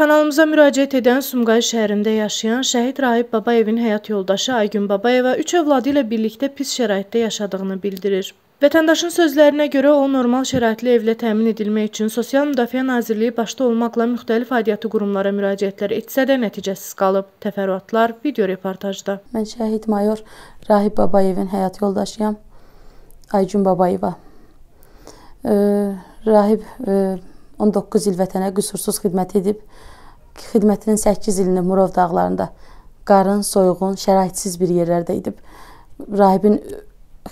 Kanalımıza müraciət edən Sumqayıt şəhərində yaşayan şəhid Rahib Babayevin həyat yoldaşı Aygün Babayeva üç övladı ilə birlikdə pis şəraitdə yaşadığını bildirir. Vətəndaşın sözlərinə görə o normal şəraitli evlə təmin edilmək üçün Sosial Müdafiə Nazirliyi başda olmaqla müxtəlif aidiyyatı qurumlara müraciətlər etsə də nəticəsiz qalıb. Təfərrüatlar video reportajda. Mən şəhid mayor Rahib Babayevin həyat yoldaşıyam. Aycun Babayeva. Ee, Rahib e, 19 il vətənə qüsursuz xidmət edib. Xidmətinin 8 ilini Murov dağlarında qarın, soyuğun, şəraitsiz bir yerlərdə edib. Rahibin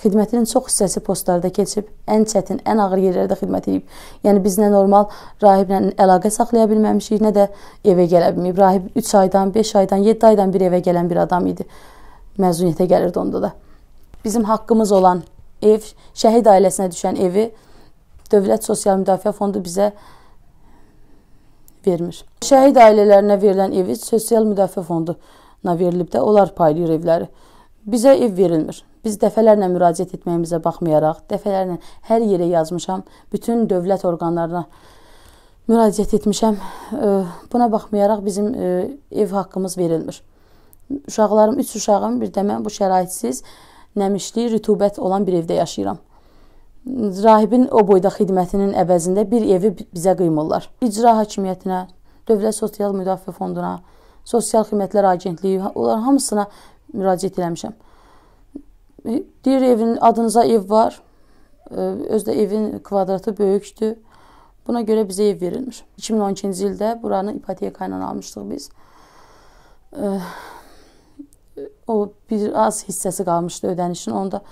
xidmətinin çox hissəsi postlarda keçib, ən çətin, ən ağır yerlərdə xidmət edib. Yəni biz nə normal rahiblə əlaqə saxlaya bilməmişik, nə də evə gələ bilməyib. Rahib 3 aydan, 5 aydan, 7 aydan bir evə gələn bir adam idi. Məzuniyyətə gəlirdi onda da. Bizim haqqımız olan ev, şəhid ailəsinə düşən evi Dövlət Sosial Müdafiə Fondu bizə vermir. Şəhid ailələrinə verilən evi Sosial Müdafiə Fonduna verilib də onlar paylayır evləri. Bizə ev verilmir. Biz dəfələrlə müraciət etməyimizə baxmayaraq, dəfələrlə hər yerə yazmışam, bütün dövlət orqanlarına müraciət etmişəm. Buna baxmayaraq bizim ev haqqımız verilmir. Uşaqlarım, 3 uşağım, bir də mən bu şəraitsiz, nəmişli, rütubət olan bir evdə yaşayıram rahibin o boyda xidmətinin əvəzində bir evi bizə qıymırlar. İcra hakimiyyətinə, Dövlət Sosial Müdafiə Fonduna, Sosial Xidmətlər Agentliyi, onların hamısına müraciət eləmişəm. E, deyir evin adınıza ev var. E, öz də evin kvadratı böyükdür. Buna görə bizə ev verilmiş. 2012-ci ildə buranı ipoteka ilə almışdıq biz. E, o bir az hissəsi qalmışdı ödənişin. Onu da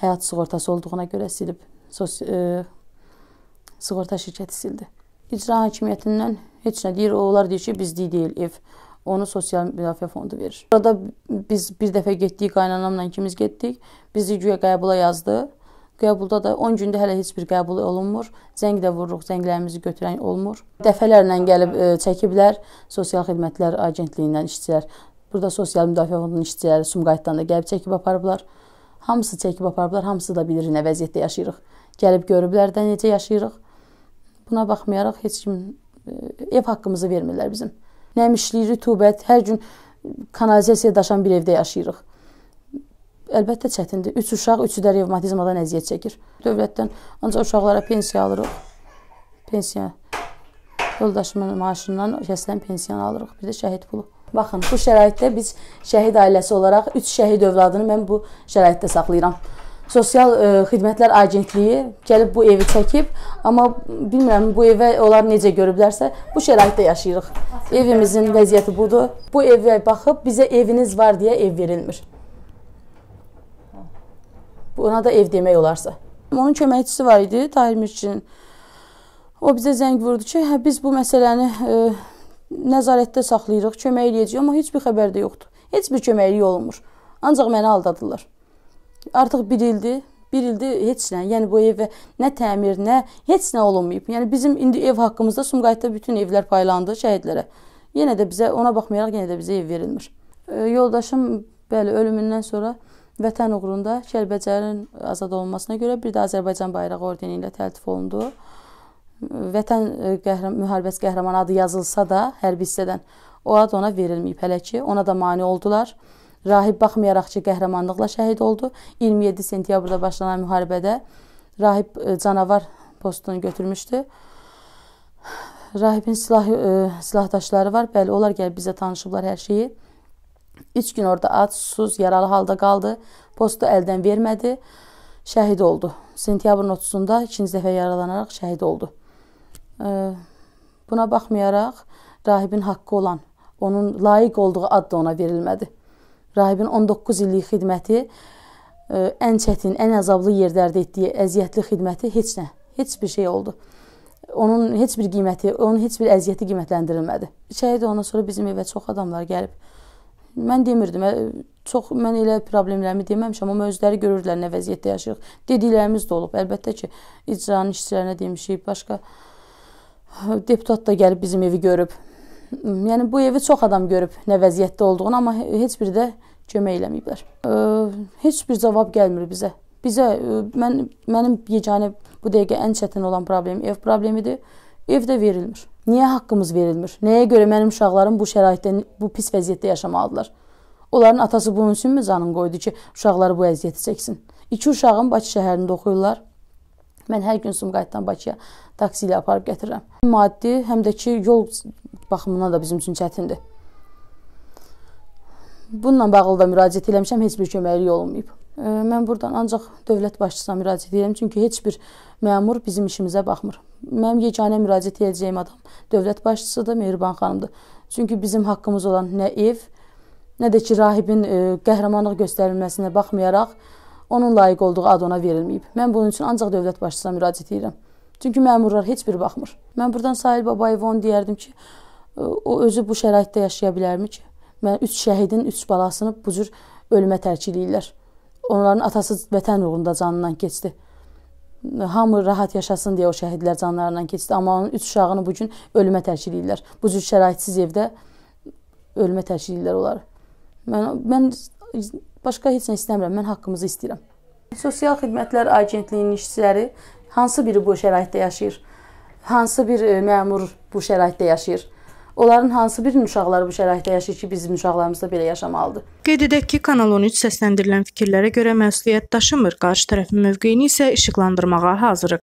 həyat sığortası olduğuna görə silib. Sos e, sığorta şirkəti sildi. İcra hakimiyyətindən heç nə deyir, onlar deyir ki, bizlik deyil ev. Onu sosial müdafiə fondu verir. Burada biz bir dəfə getdik qaynanamla ikimiz getdik. Bizi güya qəbula yazdı. Qəbulda da 10 gündə hələ heç bir qəbul olunmur. Zəng də vururuq, zənglərimizi götürən olmur. Dəfələrlə gəlib ə, e, çəkiblər Sosial Xidmətlər Agentliyindən işçilər. Burada Sosial Müdafiə Fondunun işçiləri Sumqayıtdan da gəlib çəkib aparıblar. Hamısı çəkib aparıblar, hamısı da bilir nə vəziyyətdə yaşayırıq. Gəlib görüblər də necə yaşayırıq. Buna baxmayaraq heç kim e, ev haqqımızı vermirlər bizim. Nəmişlik, rütubət, hər gün kanalizasiya daşan bir evdə yaşayırıq. Əlbəttə çətindir. 3 uşaq, üçü də revmatizmadan əziyyət çəkir. Dövlətdən ancaq uşaqlara pensiya alırıq. Pensiya yoldaşımın maaşından kəsilən pensiyanı alırıq. Bir də şəhid pulu. Baxın, bu şəraitdə biz şəhid ailəsi olaraq 3 şəhid övladını mən bu şəraitdə saxlayıram. Sosial ə, e, Xidmətlər Agentliyi gəlib bu evi çəkib, amma bilmirəm bu evə onlar necə görüblərsə, bu şəraitdə yaşayırıq. Evimizin vəziyyəti budur. Bu evə baxıb bizə eviniz var deyə ev verilmir. Buna da ev demək olarsa. Onun köməkçisi var idi, Tahir Mirçinin. O bizə zəng vurdu ki, hə biz bu məsələni ə, e, nəzarətdə saxlayırıq, kömək eləyəcəyik, amma heç bir xəbər də yoxdur. Heç bir köməklik olunmur. Ancaq məni aldadılar. Artıq 1 ildir, 1 ildir heç nə, yəni bu evə nə təmir, nə heç nə olunmayıb. Yəni bizim indi ev haqqımızda Sumqayıtda bütün evlər paylandı şəhidlərə. Yenə də bizə ona baxmayaraq yenə də bizə ev verilmir. E, yoldaşım bəli ölümündən sonra vətən uğrunda Kəlbəcərin azad olunmasına görə bir də Azərbaycan bayrağı ordeni ilə təltif olundu. Vətən e, qəhrəm, müharibəsi qəhrəmanı adı yazılsa da hərbi hissədən o ad ona verilməyib hələ ki. Ona da mane oldular. Rahib baxmayaraq ki, qəhrəmanlıqla şəhid oldu. 27 sentyabrda başlanan müharibədə Rahib e, canavar postunu götürmüşdü. Rahibin silah ə, e, silahdaşları var. Bəli, onlar gəlib bizə tanışıblar hər şeyi. 3 gün orada ac, susuz, yaralı halda qaldı. Postu əldən vermədi. Şəhid oldu. Sentyabrın 30-da ikinci dəfə yaralanaraq şəhid oldu. Buna baxmayaraq rahibin haqqı olan, onun layiq olduğu ad da ona verilmədi. Rahibin 19 illik xidməti ən çətin, ən əzablı yerlərdə etdiyi əziyyətli xidməti heç nə, heç bir şey oldu. Onun heç bir qiyməti, onun heç bir əziyyəti qiymətləndirilmədi. Şəhid ondan sonra bizim evə çox adamlar gəlib. Mən demirdim, çox mən elə problemlərimi deməmişəm, amma özləri görürlər nə vəziyyətdə yaşayırıq. Dediklərimiz də olub. Əlbəttə ki, icranın işçilərinə demişik, başqa deputat da gəlib bizim evi görüb. Yəni bu evi çox adam görüb nə vəziyyətdə olduğunu, amma heç biri də kömək eləməyiblər. Heç bir cavab gəlmir bizə. Bizə mən mənim yeganə bu dəqiqə ən çətin olan problem ev problemidir. Ev də verilmir. Niyə haqqımız verilmir? Nəyə görə mənim uşaqlarım bu şəraitdə, bu pis vəziyyətdə yaşamalıdırlar? Onların atası bunun üçünmü canını qoydu ki, uşaqları bu əziyyəti çəksin? İki uşağım Bakı şəhərində oxuyurlar. Mən hər gün Sumqayıtdan Bakıya taksi ilə aparıb gətirirəm. Maddi, həm də ki, yol baxımından da bizim üçün çətindir. Bununla bağlı da müraciət eləmişəm, heç bir köməkliyi olmayıb. Mən buradan ancaq dövlət başçısına müraciət edirəm, çünki heç bir məmur bizim işimizə baxmır. Mənim yeganə müraciət edəcəyim adam dövlət başçısıdır, Mehriban xanımdır. Çünki bizim haqqımız olan nə ev, nə də ki rahibin e, qəhrəmanlıq göstərilməsinə baxmayaraq onun layiq olduğu ad ona verilməyib. Mən bunun üçün ancaq dövlət başçısına müraciət edirəm. Çünki məmurlar heç biri baxmır. Mən burdan Sahil Babayeva onu deyərdim ki, o özü bu şəraitdə yaşaya bilərmi ki? Mən üç şəhidin üç balasını bu cür ölümə tərk eləyirlər. Onların atası vətən uğrunda canından keçdi. Hamı rahat yaşasın deyə o şəhidlər canlarından keçdi, amma onun üç uşağını bu gün ölümə tərk eləyirlər. Bu cür şəraitsiz evdə ölümə tərk eləyirlər onları. Mən mən başqa heç nə istəmirəm. Mən haqqımızı istəyirəm. Sosial Xidmətlər Agentliyinin işçiləri Hansı biri bu şəraitdə yaşayır? Hansı bir e, məmur bu şəraitdə yaşayır? Onların hansı birinin uşaqları bu şəraitdə yaşayır ki, bizim uşaqlarımız da belə yaşamalıdır? Qeyd edək ki, Kanal 13 səsləndirilən fikirlərə görə məsuliyyət daşımır. Qarşı tərəfin mövqeyini isə işıqlandırmağa hazırıq.